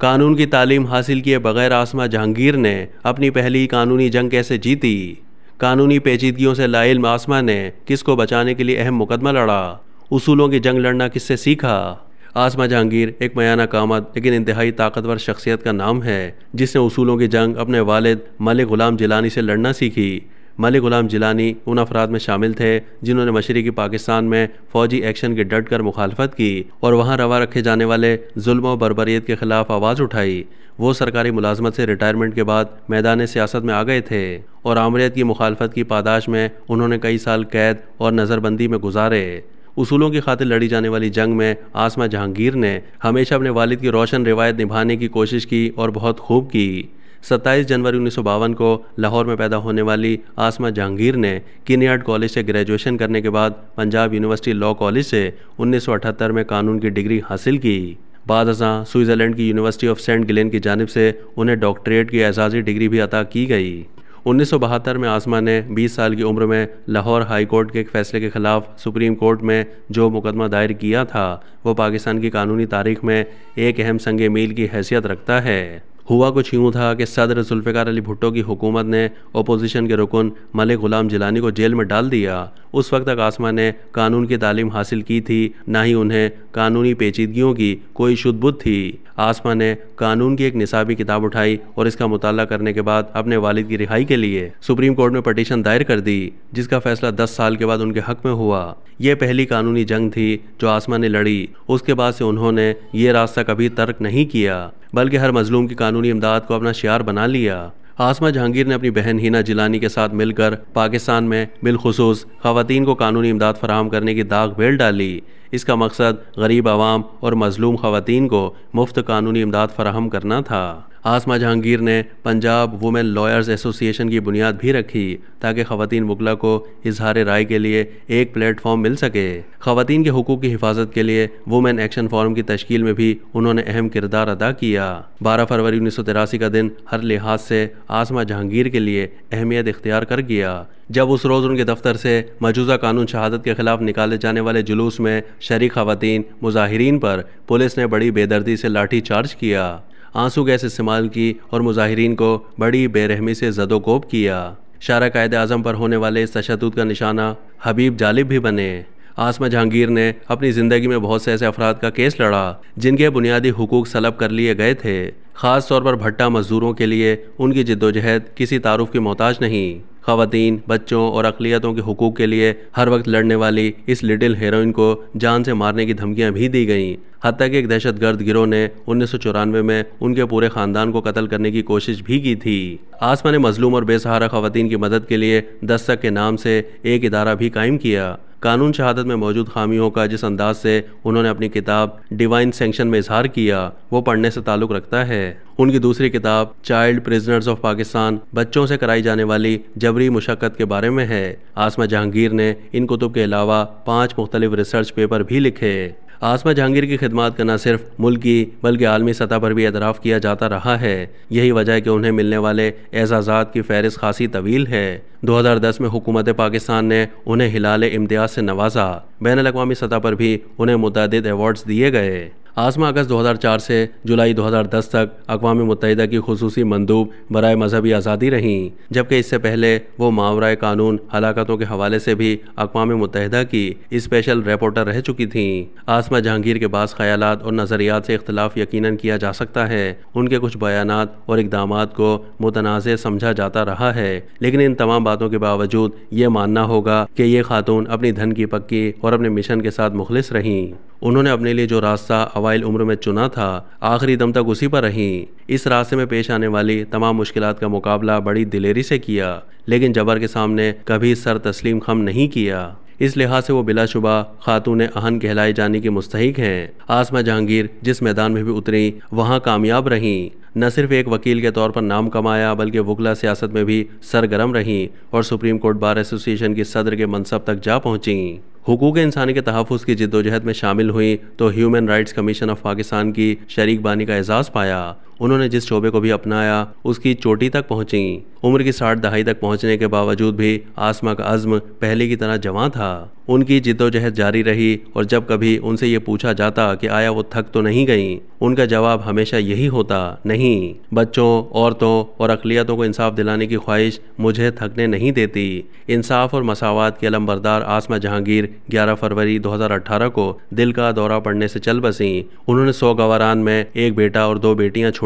कानून की तालीम हासिल किए बगैर आसमा जहांगीर ने अपनी पहली कानूनी जंग कैसे जीती कानूनी पेचीदगियों से लाइल आसमा ने किसको बचाने के लिए अहम मुकदमा लड़ा उसूलों की जंग लड़ना किससे सीखा आसमा जहांगीर एक मयाना कामत लेकिन इंतहाई ताकतवर शख्सियत का नाम है जिसने उसूलों की जंग अपने वालिद मलिक गुलाम जिलानी से लड़ना सीखी मलिक गुलाम जिलानी उन अफराद में शामिल थे जिन्होंने मशरकी पाकिस्तान में फौजी एक्शन की डट कर मुखालफत की और वहाँ रवा रखे जाने वाले जुल्म व बरबरीत के खिलाफ आवाज़ उठाई वो सरकारी मुलाजमत से रिटायरमेंट के बाद मैदान सियासत में आ गए थे और आमरीत की मुखालफत की पादाश में उन्होंने कई साल कैद और नज़रबंदी में गुजारे उसूलों की खातिर लड़ी जाने वाली जंग में आसमा जहांगीर ने हमेशा अपने वालिद की रोशन रिवायत निभाने की कोशिश की और बहुत खूब की सत्ताईस जनवरी उन्नीस को लाहौर में पैदा होने वाली आसमा जहांगीर ने किनियार्ड कॉलेज से ग्रेजुएशन करने के बाद पंजाब यूनिवर्सिटी लॉ कॉलेज से 1978 में कानून की डिग्री हासिल की बाद अजा स्विट्ज़रलैंड की यूनिवर्सिटी ऑफ सेंट गिलेन की जानब से उन्हें डॉक्टरेट की एजाजी डिग्री भी अता की गई उन्नीस में आसमा ने 20 साल की उम्र में लाहौर हाई कोर्ट के एक फैसले के खिलाफ सुप्रीम कोर्ट में जो मुकदमा दायर किया था वो पाकिस्तान की कानूनी तारीख में एक अहम संग मील की हैसियत रखता है हुआ कुछ यूँ था कि सदर जुल्फ़ार अली भुट्टो की हुकूमत ने अपोजिशन के रुकन मलिक ग़ुलाम जिलानी को जेल में डाल दिया उस वक्त तक आसमा ने कानून की तालीम हासिल की थी ना ही उन्हें कानूनी पेचीदगियों की कोई बुद्ध थी आसमा ने कानून की एक निसाबी किताब उठाई और इसका मुताल करने के बाद अपने वालिद की रिहाई के लिए सुप्रीम कोर्ट में पटिशन दायर कर दी जिसका फैसला दस साल के बाद उनके हक में हुआ यह पहली कानूनी जंग थी जो आसमा ने लड़ी उसके बाद से उन्होंने ये रास्ता कभी तर्क नहीं किया बल्कि हर मजलूम की कानूनी इमदाद को अपना शियार बना लिया आसमा जहांगीर ने अपनी बहन हिना जिलानी के साथ मिलकर पाकिस्तान में बिलखसूस खातन को कानूनी इमदाद फराहम करने की दाग बेल डाली इसका मकसद गरीब आवाम और मजलूम खवतान को मुफ्त कानूनी इमदाद फराहम करना था आसमा जहांगीर ने पंजाब वुमेन लॉयर्स एसोसिएशन की बुनियाद भी रखी ताकि खवतान वकला को इजहार राय के लिए एक प्लेटफॉर्म मिल सके खवतान के हकूक़ की हिफाजत के लिए वुमेन एक्शन फॉरम की तश्ल में भी उन्होंने अहम किरदार अदा किया बारह फरवरी उन्नीस सौ तिरासी का दिन हर लिहाज से आसमा जहांगीर के लिए अहमियत इख्तियार कर गया जब उस रोज़ उनके दफ्तर से मौजूदा कानून शहादत के खिलाफ निकाले जाने वाले जुलूस में शरीक खवतिन मुजाहरीन पर पुलिस ने बड़ी बेदर्दी से लाठी चार्ज किया आंसू गैस इस्तेमाल की और मुजाहरीन को बड़ी बेरहमी से जदोकोब किया शारा कायद अजम पर होने वाले इस तशद का निशाना हबीब जालिब भी बने आसमा जहांगीर ने अपनी ज़िंदगी में बहुत से ऐसे अफराद का केस लड़ा जिनके बुनियादी हकूक सलब कर लिए गए थे ख़ास तौर पर भट्टा मज़दूरों के लिए उनकी जिद्दोजहद किसी तारुफ की मोहताज नहीं खातन बच्चों और अकलीतों के हकूक़ के लिए हर वक्त लड़ने वाली इस लिटिल हेरोइन को जान से मारने की धमकियाँ भी दी गईं हत्या कि एक दहशत गर्द गिरोह ने उन्नीस में उनके पूरे ख़ानदान को कत्ल करने की कोशिश भी की थी आसमान ने मजलूम और बेसहारा खातन की मदद के लिए दस्तक के नाम से एक इदारा भी कायम किया कानून शहादत में मौजूद खामियों का जिस अंदाज से उन्होंने अपनी किताब डिवाइन सेंक्शन में इजहार किया वो पढ़ने से ताल्लुक़ रखता है उनकी दूसरी किताब चाइल्ड प्रिजनर्स ऑफ पाकिस्तान बच्चों से कराई जाने वाली जबरी मुशक्क़त के बारे में है आसमा जहांगीर ने इन कुतुब के अलावा पाँच मुख्तलिफ रिसर्च पेपर भी लिखे आसमा जहांगीर की खिदमत का न सिर्फ मुल्क की बल्कि आलमी सतह पर भी एतराफ़ किया जाता रहा है यही वजह है कि उन्हें मिलने वाले एजाज़ा की फहरिस्त खासी तवील है 2010 में हुकूमत पाकिस्तान ने उन्हें हिलाल इम्तियाज़ से नवाजा बैन अवी सतह पर भी उन्हें मुतद अवार्ड्स दिए गए आसमा अगस्त 2004 से जुलाई 2010 तक अकवा मुतहदा की खसूसी मंदूब बरए मजहबी आज़ादी रहीं जबकि इससे पहले वो मावरा कानून हलाकतों के हवाले से भी अकवा मुतहदा की स्पेशल रिपोर्टर रह चुकी थी आसमा जहांगीर के बाद ख्याल और नज़रियात से इख्तलाफ यकीन किया जा सकता है उनके कुछ बयान और इकदाम को मुतनाज़ समझा जाता रहा है लेकिन इन तमाम बातों के बावजूद ये मानना होगा कि ये खातून अपनी धन की पक्की और अपने मिशन के साथ मुखलिस रहीं उन्होंने अपने लिए जो रास्ता अवाइल उम्र में चुना था आखिरी दम तक उसी पर रहीं इस रास्ते में पेश आने वाली तमाम मुश्किल का मुकाबला बड़ी दिलेरी से किया लेकिन जबर के सामने कभी सर तस्लीम खम नहीं किया इस लिहाज से वो बिलाशुबा खातून अहन कहलाए जाने की मुस्तक हैं आसमा जहांगीर जिस मैदान में भी उतरी वहाँ कामयाब रहीं न सिर्फ एक वकील के तौर पर नाम कमाया बल्कि वकला सियासत में भी सरगर्म रहीं और सुप्रीम कोर्ट बार एसोसिएशन की सदर के मनसब तक जा पहुँची हकूक़ इंसानी के तहफ़ की जद्दोजहद में शामिल हुई तो human rights commission of Pakistan की शरीक बानी का एजाज़ पाया उन्होंने जिस शोबे को भी अपनाया उसकी चोटी तक पहुंची उम्र की साठ दहाई तक पहुंचने के बावजूद भी आसमा का अज़्म पहले की तरह जमा था उनकी जिद्दोजहद जारी रही और जब कभी उनसे ये पूछा जाता कि आया वो थक तो नहीं गई उनका जवाब हमेशा यही होता नहीं बच्चों औरतों और अकलियतों को इंसाफ दिलाने की ख्वाहिश मुझे थकने नहीं देती इंसाफ और मसावत के अलमबरदार आसमा जहांगीर 11 फरवरी 2018 को दिल का दौरा पड़ने से चल बसी उन्होंने सौ गवारान में एक बेटा और दो बेटियां छोड़